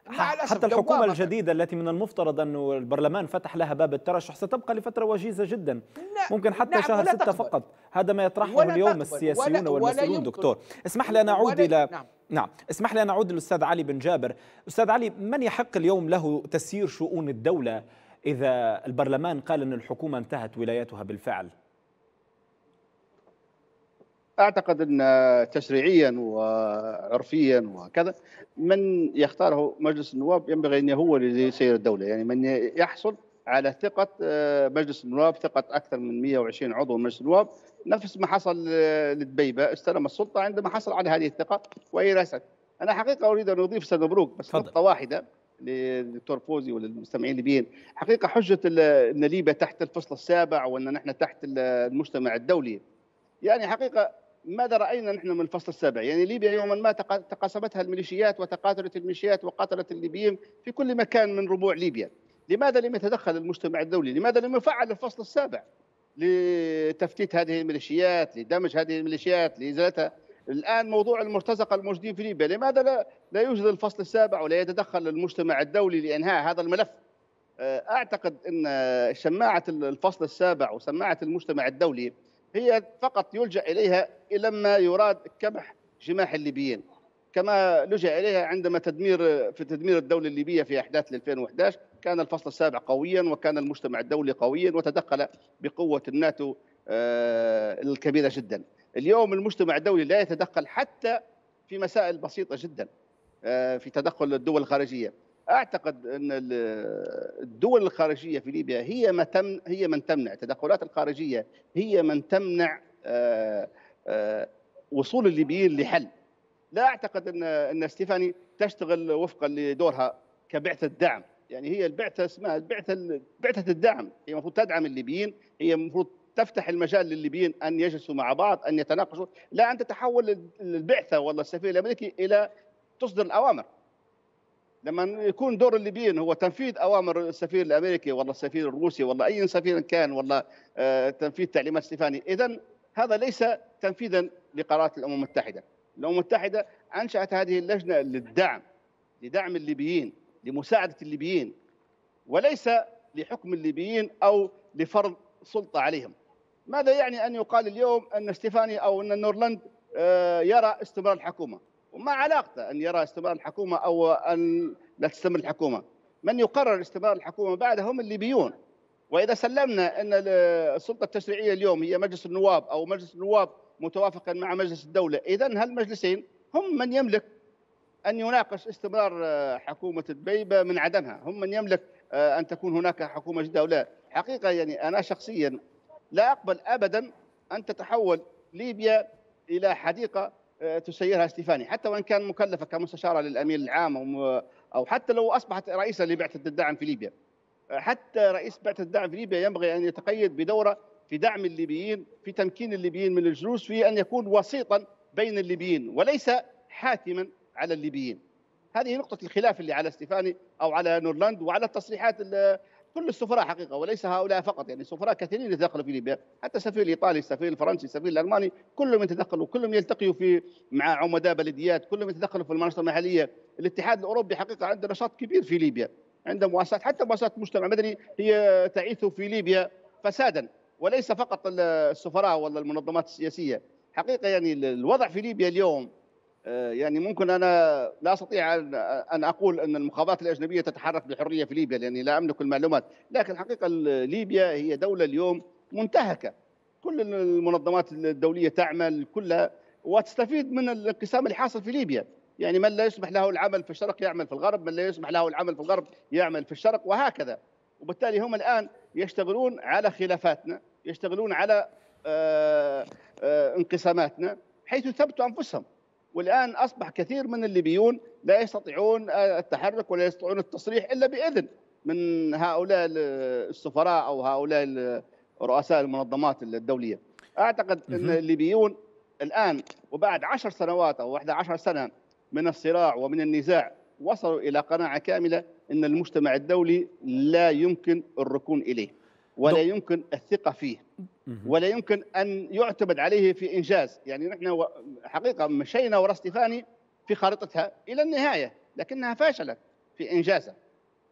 حتى الحكومة الجديدة التي من المفترض أن البرلمان فتح لها باب الترشح ستبقى لفترة وجيزة جدا نعم، ممكن حتى نعم شهر ستة فقط هذا ما يطرحه اليوم السياسيون والمسؤولون دكتور اسمح لي أن أعود إلى نعم. نعم اسمح لي أن أعود للأستاذ علي بن جابر أستاذ علي من يحق اليوم له تسيير شؤون الدولة إذا البرلمان قال أن الحكومة انتهت ولايتها بالفعل اعتقد ان تشريعيا وعرفيا وكذا من يختاره مجلس النواب ينبغي ان هو الذي يسير الدوله يعني من يحصل على ثقة آه، مجلس النواب ثقة أكثر من 120 عضو مجلس النواب نفس ما حصل آه، لدبيبة استلم السلطة عندما حصل على هذه الثقة وهي رأست أنا حقيقة أريد أن أضيف أستاذ مبروك بس نقطة واحدة للدكتور فوزي وللمستمعين الليبيين حقيقة حجة أن ليبيا تحت الفصل السابع وأن نحن تحت المجتمع الدولي يعني حقيقة ماذا راينا نحن من الفصل السابع؟ يعني ليبيا يوما ما تقاسمتها الميليشيات وتقاتلت الميليشيات وقاتلت الليبيين في كل مكان من ربوع ليبيا. لماذا لم يتدخل المجتمع الدولي؟ لماذا لم يفعل الفصل السابع لتفتيت هذه الميليشيات، لدمج هذه الميليشيات، لازالتها؟ الان موضوع المرتزقه الموجودين في ليبيا، لماذا لا, لا يوجد الفصل السابع ولا يتدخل المجتمع الدولي لانهاء هذا الملف؟ اعتقد ان شماعه الفصل السابع وسماعه المجتمع الدولي هي فقط يلجا اليها لما يراد كبح جماح الليبيين كما لجا اليها عندما تدمير في تدمير الدوله الليبيه في احداث 2011 كان الفصل السابع قويا وكان المجتمع الدولي قويا وتدخل بقوه الناتو آه، الكبيره جدا اليوم المجتمع الدولي لا يتدخل حتى في مسائل بسيطه جدا آه، في تدخل الدول الخارجيه اعتقد ان الدول الخارجيه في ليبيا هي ما تم هي من تمنع التدخلات الخارجيه هي من تمنع آه، آه، وصول الليبيين لحل لا اعتقد ان ان ستيفاني تشتغل وفقا لدورها كبعثه دعم يعني هي البعثه اسمها البعثه بعثه الدعم هي المفروض تدعم الليبيين هي المفروض تفتح المجال للليبيين ان يجلسوا مع بعض ان يتناقشوا لا ان تتحول البعثه ولا السفير الامريكي الى تصدر الاوامر لما يكون دور الليبيين هو تنفيذ اوامر السفير الامريكي ولا السفير الروسي ولا اي سفير كان ولا آه، تنفيذ تعليمات ستيفاني اذا هذا ليس تنفيذا لقرارات الامم المتحده الامم المتحده انشات هذه اللجنه للدعم لدعم الليبيين لمساعده الليبيين وليس لحكم الليبيين او لفرض سلطه عليهم ماذا يعني ان يقال اليوم ان ستيفاني او ان نورلاند آه، يرى استمرار الحكومه وما علاقته أن يرى استمرار الحكومة أو أن لا تستمر الحكومة من يقرر استمرار الحكومة بعد هم الليبيون وإذا سلمنا أن السلطة التشريعية اليوم هي مجلس النواب أو مجلس النواب متوافقا مع مجلس الدولة إذا هالمجلسين هم من يملك أن يناقش استمرار آه، حكومة دبيبه من عدمها هم من يملك آه، أن تكون هناك حكومة جديدة أو لا حقيقة يعني أنا شخصيا لا أقبل أبدا أن تتحول ليبيا إلى حديقة تسيرها ستيفاني حتى وان كان مكلفه كمستشاره للامين العام او حتى لو اصبحت رئيسا لبعثه الدعم في ليبيا حتى رئيس بعثه الدعم في ليبيا ينبغي ان يتقيد بدوره في دعم الليبيين في تمكين الليبيين من الجلوس في ان يكون وسيطا بين الليبيين وليس حاكما على الليبيين هذه نقطة الخلاف اللي على ستيفاني أو على نورلاند وعلى التصريحات كل السفراء حقيقه وليس هؤلاء فقط يعني سفراء كثيرين يتدخلوا في ليبيا حتى السفير الايطالي السفير الفرنسي السفير الالماني كلهم يتدخلوا كلهم يلتقيوا في مع عمداء بلديات كلهم يتدخلوا في المناصب المحليه الاتحاد الاوروبي حقيقه عنده نشاط كبير في ليبيا عنده مؤسسات حتى مؤسسات مجتمع مدني هي تعيث في ليبيا فسادا وليس فقط السفراء ولا المنظمات السياسيه حقيقه يعني الوضع في ليبيا اليوم آه، يعني ممكن انا لا استطيع ان اقول ان المخابرات الاجنبيه تتحرك بحريه في ليبيا لاني لا املك المعلومات، لكن حقيقه ليبيا هي دوله اليوم منتهكه. كل المنظمات الدوليه تعمل كلها وتستفيد من الانقسام اللي حاصل في ليبيا، يعني من لا يسمح له العمل في الشرق يعمل في الغرب، من لا يسمح له العمل في الغرب يعمل في الشرق وهكذا. وبالتالي هم الان يشتغلون على خلافاتنا، يشتغلون على آه، آه، انقساماتنا حيث ثبتوا انفسهم. والان اصبح كثير من الليبيون لا يستطيعون التحرك ولا يستطيعون التصريح الا باذن من هؤلاء السفراء او هؤلاء رؤساء المنظمات الدوليه. اعتقد ان الليبيون الان وبعد عشر سنوات او 11 سنه من الصراع ومن النزاع وصلوا الى قناعه كامله ان المجتمع الدولي لا يمكن الركون اليه. ولا يمكن الثقة فيه ولا يمكن أن يعتمد عليه في إنجاز يعني نحن حقيقة مشينا وراء ستيفاني في خارطتها إلى النهاية لكنها فشلت في إنجازها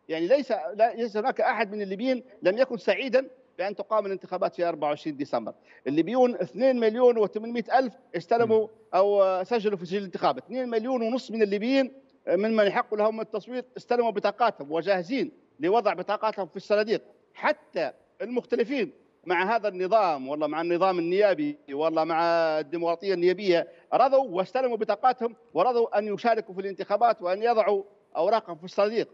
يعني ليس ليس هناك أحد من الليبيين لم يكن سعيدا بأن تقام الانتخابات في 24 ديسمبر الليبيون 2 مليون و800 ألف استلموا أو سجلوا في سجل الانتخاب 2 مليون ونصف من الليبيين ممن يحق لهم التصويت استلموا بطاقاتهم وجاهزين لوضع بطاقاتهم في الصناديق حتى المختلفين مع هذا النظام والله مع النظام النيابي والله مع الديمقراطيه النيابيه رضوا واستلموا بطاقاتهم ورضوا ان يشاركوا في الانتخابات وان يضعوا اوراقهم في الصديق.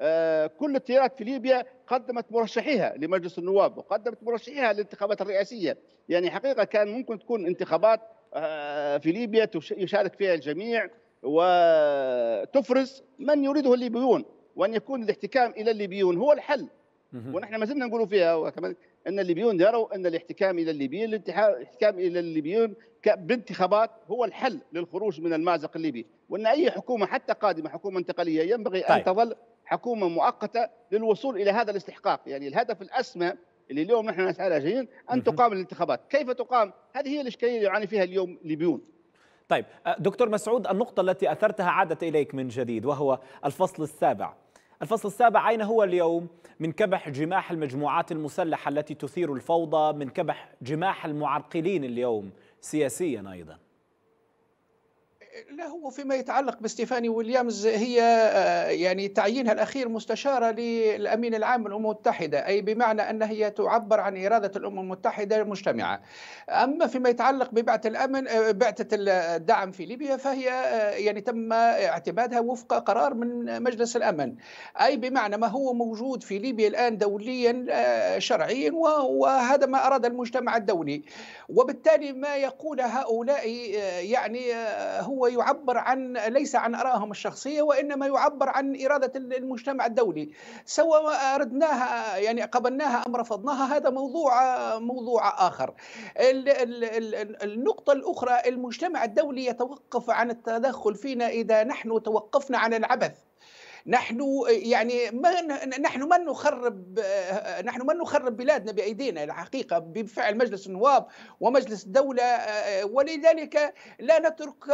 آه، كل التيارات في ليبيا قدمت مرشحيها لمجلس النواب وقدمت مرشحيها للانتخابات الرئاسيه، يعني حقيقه كان ممكن تكون انتخابات آه، في ليبيا يشارك فيها الجميع وتفرز من يريده الليبيون وان يكون الاحتكام الى الليبيون هو الحل ونحن ما زلنا نقولوا فيها وكمان ان الليبيون يروا ان الاحتكام الى الليبيين الاحتكام الى الليبيون بانتخابات هو الحل للخروج من المازق الليبي وان اي حكومه حتى قادمه حكومه انتقاليه ينبغي طيب. ان تظل حكومه مؤقته للوصول الى هذا الاستحقاق يعني الهدف الاسمى اللي اليوم نحن نسعى له جايين ان تقام الانتخابات كيف تقام هذه هي الاشكاليه اللي يعاني فيها اليوم الليبيون طيب أه، دكتور مسعود النقطة التي أثرتها عادت إليك من جديد وهو الفصل السابع الفصل السابع أين هو اليوم؟ من كبح جماح المجموعات المسلحة التي تثير الفوضى من كبح جماح المعرقلين اليوم سياسيا أيضا لا هو فيما يتعلق بستيفاني ويليامز هي آه، يعني تعيينها الاخير مستشاره للامين العام للامم المتحده اي بمعنى ان هي تعبر عن اراده الامم المتحده مجتمعه اما فيما يتعلق ببعثه الامن آه، بعثه الدعم في ليبيا فهي آه، يعني تم اعتمادها وفق قرار من مجلس الامن اي بمعنى ما هو موجود في ليبيا الان دوليا شرعيا وهذا ما اراد المجتمع الدولي وبالتالي ما يقول هؤلاء يعني هو ويعبر عن ليس عن ارائهم الشخصيه وانما يعبر عن اراده المجتمع الدولي سواء اردناها يعني قبلناها ام رفضناها هذا موضوع موضوع اخر النقطه الاخرى المجتمع الدولي يتوقف عن التدخل فينا اذا نحن توقفنا عن العبث نحن يعني ما نحن ما نخرب نحن ما نخرب بلادنا بايدينا الحقيقه بفعل مجلس النواب ومجلس الدوله ولذلك لا نترك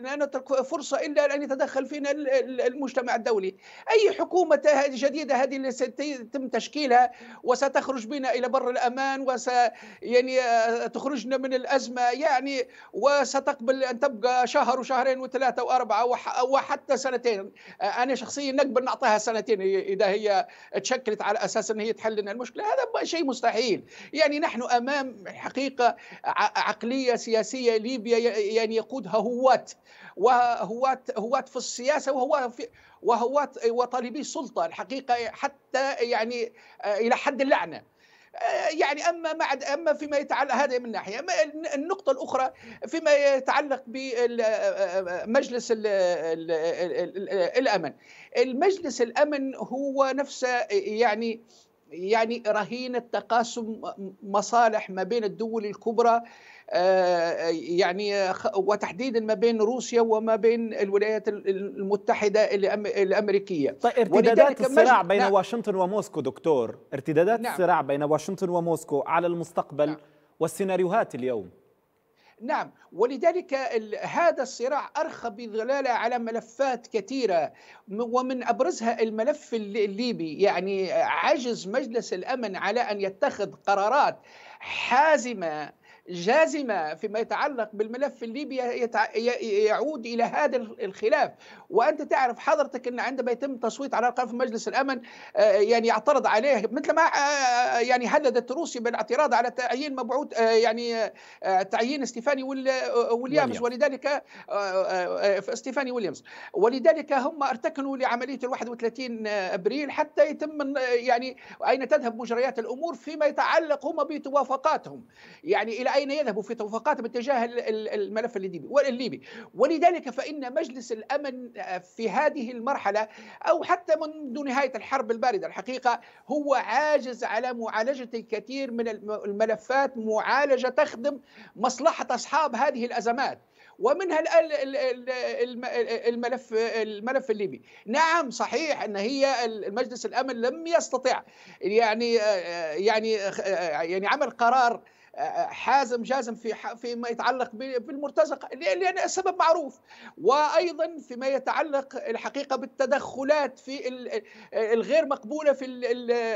لا نترك فرصه الا ان يتدخل فينا المجتمع الدولي اي حكومه جديده هذه اللي سيتم تشكيلها وستخرج بنا الى بر الامان وس يعني تخرجنا من الازمه يعني وستقبل ان تبقى شهر وشهرين وثلاثه واربعه وحتى سنتين انا شخصيا شخصيه نقبل نعطيها سنتين اذا هي تشكلت على اساس ان هي تحل لنا المشكله هذا شيء مستحيل يعني نحن امام حقيقه عقليه سياسيه ليبيا يعني يقودها هواة وهواة هواة في السياسه وهواة في وهواة وطالبي السلطه الحقيقه حتى يعني آه، الى حد اللعنه يعني اما مع اما فيما يتعلق هذا من ناحيه النقطه الاخرى فيما يتعلق بمجلس الامن المجلس الامن هو نفسه يعني يعني رهينة تقاسم مصالح ما بين الدول الكبرى آه، يعني وتحديدا ما بين روسيا وما بين الولايات المتحدة الأمريكية طيب ارتدادات الصراع نعم. بين نعم. واشنطن وموسكو دكتور ارتدادات نعم. الصراع بين واشنطن وموسكو على المستقبل نعم. والسيناريوهات اليوم نعم ولذلك هذا الصراع أرخى بظلالة على ملفات كثيرة ومن أبرزها الملف الليبي يعني عجز مجلس الأمن على أن يتخذ قرارات حازمة جازمة فيما يتعلق بالملف الليبي يعود إلى هذا الخلاف وأنت تعرف حضرتك أن عندما يتم تصويت على القرار في مجلس الأمن آه، يعني يعترض عليه مثل ما آه، آه، يعني هددت روسيا بالاعتراض على تعيين مبعوث يعني تعيين ستيفاني ويليامز ولذلك ستيفاني ويليامز ولذلك هم ارتكنوا لعملية ال 31 أبريل حتى يتم يعني أين تذهب مجريات الأمور فيما يتعلق هم بتوافقاتهم يعني إلى أين يذهب في توافقات باتجاه الملف الليبي ولذلك فإن مجلس الأمن في هذه المرحلة أو حتى منذ نهاية الحرب الباردة الحقيقة هو عاجز على معالجة الكثير من الملفات معالجة تخدم مصلحة أصحاب هذه الأزمات ومنها الملف الملف الليبي نعم صحيح ان هي المجلس الامن لم يستطع يعني آه، يعني آه، يعني عمل قرار حازم جازم في فيما يتعلق بالمرتزقه لان السبب معروف وايضا فيما يتعلق الحقيقه بالتدخلات في الغير مقبوله في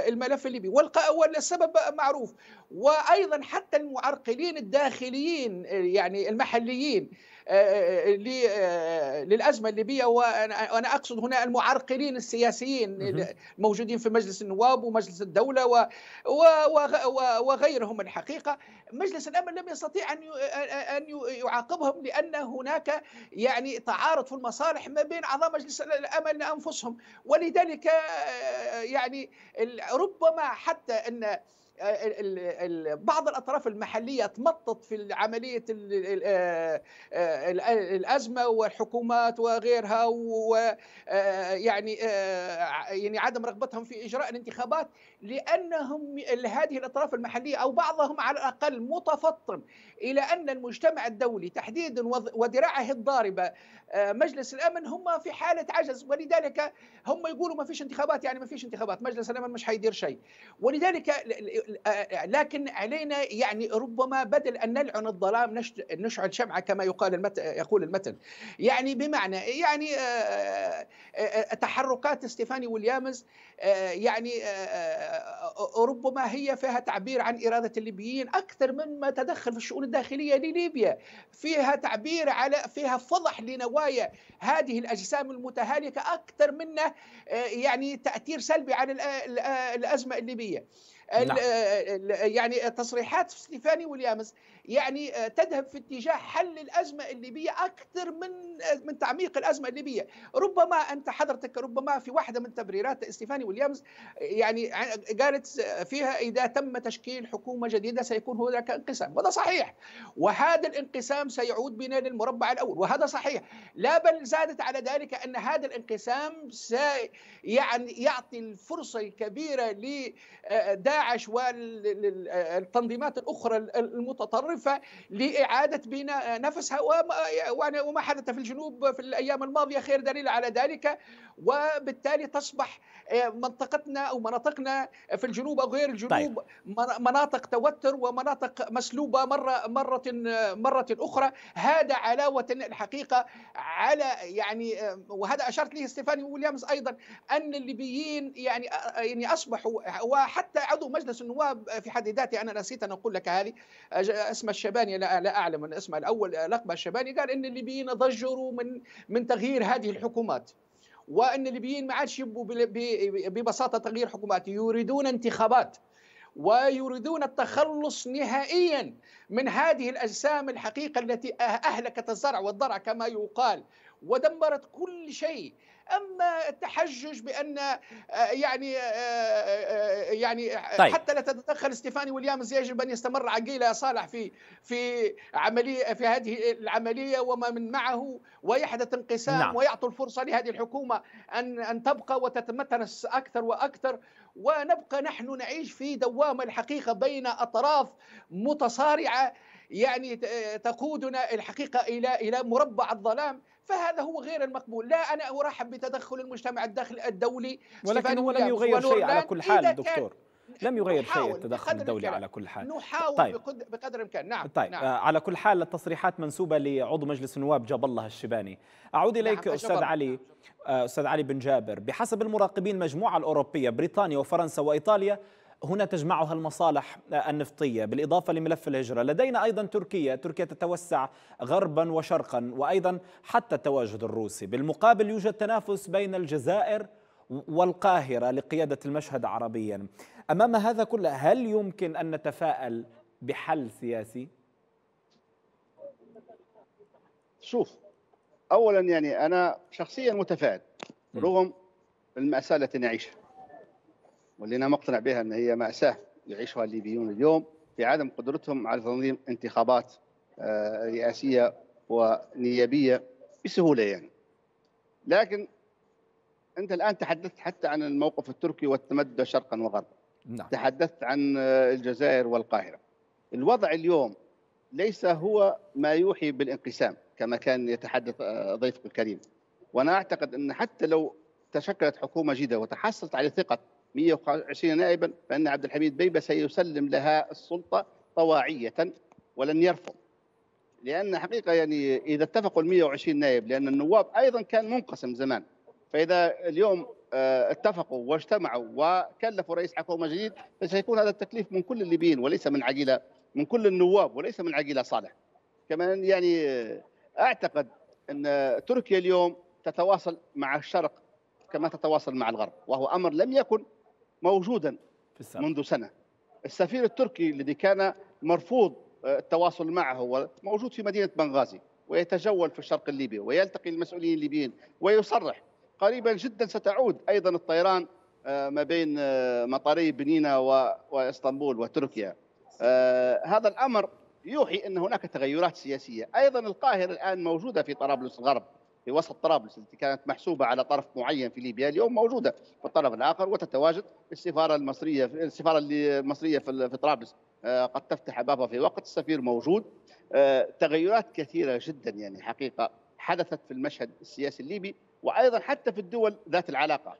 الملف الليبي والسبب معروف وايضا حتى المعرقلين الداخليين يعني المحليين آه، آه، آه، للازمه الليبيه وانا اقصد هنا المعرقلين السياسيين الموجودين في مجلس النواب ومجلس الدوله وغيرهم الحقيقه مجلس الامن لم يستطيع ان ان يعاقبهم لان هناك يعني تعارض في المصالح ما بين اعضاء مجلس الامن انفسهم ولذلك يعني ربما حتى ان بعض الاطراف المحليه تمطط في عمليه آه، آه، الازمه والحكومات وغيرها ويعني آه، يعني عدم رغبتهم في اجراء الانتخابات لانهم هذه الاطراف المحليه او بعضهم على الاقل متفطن إلى أن المجتمع الدولي تحديدا وذراعه الضاربة آه، مجلس الأمن هم في حالة عجز ولذلك هم يقولوا ما فيش انتخابات يعني ما فيش انتخابات مجلس الأمن مش حيدير شيء ولذلك آه، لكن علينا يعني ربما بدل أن نلعن الظلام نشعل شمعة كما يقال المت... يقول المتن يعني بمعنى يعني آه، تحركات ستيفاني ويليامز يعني ربما هي فيها تعبير عن إرادة الليبيين أكثر مما تدخل في الشؤون الداخلية لليبيا فيها تعبير على فيها فضح لنوايا هذه الأجسام المتهالكة أكثر منه آه، يعني تأثير سلبي على الأزمة الليبية لا. نعم. آه، يعني تصريحات ستيفاني ويليامز يعني آه، تذهب في اتجاه حل الازمه الليبيه اكثر من آه، من تعميق الازمه الليبيه، ربما انت حضرتك ربما في واحده من تبريرات ستيفاني ويليامز يعني آه، قالت فيها اذا تم تشكيل حكومه جديده سيكون هناك انقسام، وهذا صحيح وهذا الانقسام سيعود بنا للمربع الاول وهذا صحيح، لا بل زادت على ذلك ان هذا الانقسام سي يعني يعطي الفرصه الكبيره لداعش والتنظيمات الاخرى المتطرفه الضفه لاعاده بناء نفسها وما حدث في الجنوب في الايام الماضيه خير دليل على ذلك وبالتالي تصبح آه، منطقتنا او مناطقنا في الجنوب او غير الجنوب طيب. مناطق توتر ومناطق مسلوبه مره مره مره اخرى هذا علاوه الحقيقه على يعني آه، وهذا اشرت له ستيفاني ويليامز ايضا ان الليبيين يعني آه، يعني اصبحوا وحتى عضو مجلس النواب في حد ذاته انا نسيت ان اقول لك هذه اسم الشباني لا, لا اعلم من اسمه الاول لقب الشباني قال ان الليبيين ضجروا من من تغيير هذه الحكومات وان الليبيين ما عادش يبوا ببساطه تغيير حكومات يريدون انتخابات ويريدون التخلص نهائيا من هذه الاجسام الحقيقه التي أه- اهلكت الزرع والضرع كما يقال ودمرت كل شيء اما التحجج بان آه، يعني آه، آه، يعني طيب. حتى لا تتدخل ستيفاني ويليامز يجب ان يستمر عقيله صالح في في عمليه في هذه العمليه وما من معه ويحدث انقسام نعم. ويعطوا الفرصه لهذه الحكومه ان ان تبقى وتتمتنس اكثر واكثر ونبقى نحن نعيش في دوامه الحقيقه بين اطراف متصارعه يعني تقودنا الحقيقه الى الى مربع الظلام فهذا هو غير المقبول لا أنا أرحب بتدخل المجتمع الداخلي الدولي ولكن هو لم يغير شيء على كل حال دكتور لم يغير شيء التدخل الدولي على كل حال نحاول طيب. بقدر الامكان نعم طيب نعم. آه على كل حال التصريحات منسوبه لعضو مجلس النواب جاب الله الشيباني اعود نعم، اليك نعم. استاذ علي نعم. استاذ علي بن جابر بحسب المراقبين المجموعه الاوروبيه بريطانيا وفرنسا وايطاليا هنا تجمعها المصالح النفطية بالإضافة لملف الهجرة لدينا أيضا تركيا تركيا تتوسع غربا وشرقا وأيضا حتى التواجد الروسي بالمقابل يوجد تنافس بين الجزائر والقاهرة لقيادة المشهد عربيا أمام هذا كله هل يمكن أن نتفائل بحل سياسي؟ شوف أولا يعني أنا شخصيا متفائل رغم المأساة التي نعيشها واللي انا مقتنع بها ان هي ماساه يعيشها الليبيون اليوم في عدم قدرتهم على تنظيم انتخابات آه، رئاسيه ونيابيه بسهوله يعني. لكن انت الان تحدثت حتى عن الموقف التركي والتمدد شرقا وغربا. نعم. تحدثت عن آه، الجزائر والقاهره. الوضع اليوم ليس هو ما يوحي بالانقسام كما كان يتحدث آه، ضيفك الكريم. وانا اعتقد ان حتى لو تشكلت حكومه جديده وتحصلت على ثقه 120 نائبا فان عبد الحميد بيبه سيسلم لها السلطه طواعيه ولن يرفض لان حقيقه يعني اذا اتفقوا ال 120 نائب لان النواب ايضا كان منقسم زمان فاذا اليوم آه، اتفقوا واجتمعوا وكلفوا رئيس حكومه جديد فسيكون هذا التكليف من كل الليبيين وليس من عقيله من كل النواب وليس من عقيله صالح كمان يعني آه، اعتقد ان تركيا اليوم تتواصل مع الشرق كما تتواصل مع الغرب وهو امر لم يكن موجودا في منذ سنة السفير التركي الذي كان مرفوض آه، التواصل معه هو موجود في مدينة بنغازي ويتجول في الشرق الليبي ويلتقي المسؤولين الليبيين ويصرح قريبا جدا ستعود أيضا الطيران آه، ما بين آه، مطاري بنينة وإسطنبول وتركيا هذا الأمر يوحي أن هناك تغيرات سياسية أيضا القاهرة الآن موجودة في طرابلس الغرب في وسط طرابلس التي كانت محسوبه على طرف معين في ليبيا اليوم موجوده في الطرف الاخر وتتواجد السفاره المصريه السفاره المصريه في طرابلس آه، قد تفتح بابها في وقت السفير موجود آه، تغيرات كثيره جدا يعني حقيقه حدثت في المشهد السياسي الليبي وايضا حتى في الدول ذات العلاقه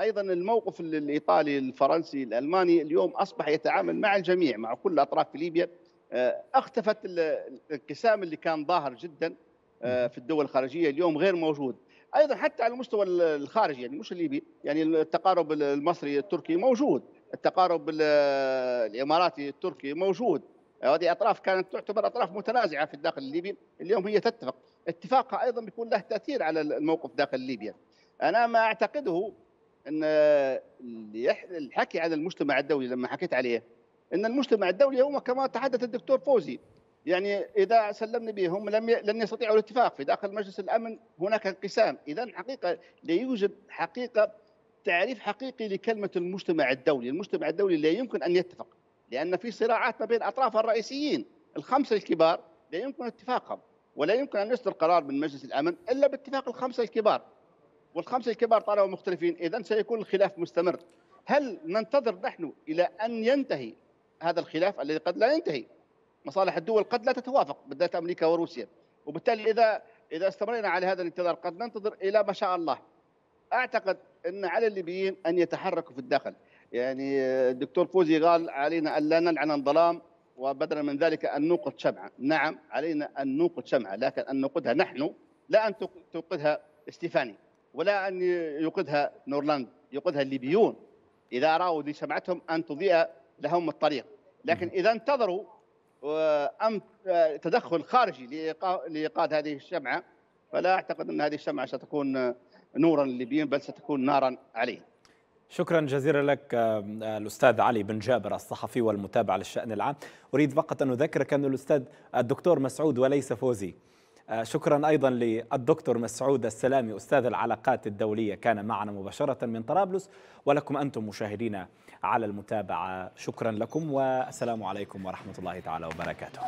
ايضا الموقف الايطالي الفرنسي الالماني اليوم اصبح يتعامل مع الجميع مع كل الاطراف في ليبيا آه، اختفت الانقسام اللي كان ظاهر جدا آه، في الدول الخارجيه اليوم غير موجود ايضا حتى على المستوى الخارجي يعني مش الليبي يعني التقارب المصري التركي موجود التقارب الاماراتي التركي موجود هذه اطراف كانت تعتبر اطراف متنازعه في الداخل الليبي اليوم هي تتفق اتفاقها ايضا بيكون له تاثير على الموقف داخل ليبيا انا ما اعتقده ان الحكي على المجتمع الدولي لما حكيت عليه ان المجتمع الدولي هو كما تحدث الدكتور فوزي يعني اذا سلمنا بهم لم ي... لن يستطيعوا الاتفاق في داخل مجلس الامن هناك انقسام اذا حقيقه لا يوجد حقيقه تعريف حقيقي لكلمه المجتمع الدولي المجتمع الدولي لا يمكن ان يتفق لان في صراعات ما بين اطرافها الرئيسيين الخمسه الكبار لا يمكن اتفاقهم ولا يمكن ان يصدر قرار من مجلس الامن الا باتفاق الخمسه الكبار والخمسه الكبار طالما مختلفين اذا سيكون الخلاف مستمر هل ننتظر نحن الى ان ينتهي هذا الخلاف الذي قد لا ينتهي مصالح الدول قد لا تتوافق بالذات امريكا وروسيا وبالتالي اذا اذا استمرينا على هذا الانتظار قد ننتظر الى ما شاء الله اعتقد ان على الليبيين ان يتحركوا في الداخل يعني الدكتور فوزي قال علينا ان لا نلعن الظلام وبدلا من ذلك ان نوقد شمعه نعم علينا ان نوقد شمعه لكن ان نوقدها نحن لا ان توقدها استيفاني ولا ان يوقدها نورلاند يوقدها الليبيون اذا راوا لشمعتهم ان تضيء لهم الطريق لكن اذا انتظروا وام آه، تدخل خارجي لايقاد هذه الشمعه فلا اعتقد ان هذه الشمعه ستكون آه، نورا للليبيين بل ستكون نارا عليهم. شكرا جزيلا لك آه، الاستاذ علي بن جابر الصحفي والمتابع للشان العام، اريد فقط ان اذكرك ان الاستاذ الدكتور مسعود وليس فوزي آه، شكرا أيضا للدكتور مسعود السلامي أستاذ العلاقات الدولية كان معنا مباشرة من طرابلس ولكم أنتم مشاهدينا على المتابعة شكرا لكم والسلام عليكم ورحمة الله تعالى وبركاته